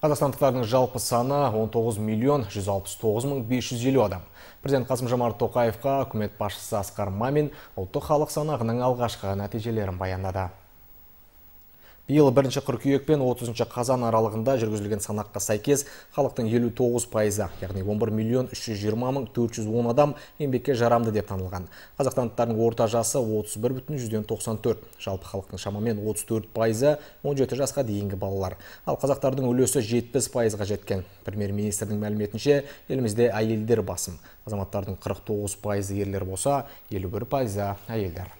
Қазақстандықтардың жалпы саны 19 миллион 169 550 адам. Президент Қасым Жомарт Тоқаевқа үкімет басшысы Асқар Мамин ұлттық халық санағының алғашқы нәтижелерін баяндады. Биыл 1-ші қыркүйек пен 30-ші қазан аралығында жүргізілген санаққа сәйкес халықтың 59 пайызы, яғни 11 миллион 320 мың 410 адам еңбекке жарамды деп танылған. Қазақстандықтардың орта жасы 31 бүтін 94, жалпы халықтың шамамен 34 пайызы 17 жасқа дейінгі балалар. Ал қазақтардың үлесі 70 пайызға жеткен. Премьер-министрдің мәліметінше елімізде әйелдер басым. Азаматтардың 49 пайызы ерлер болса, 51 пайызы әйелдер.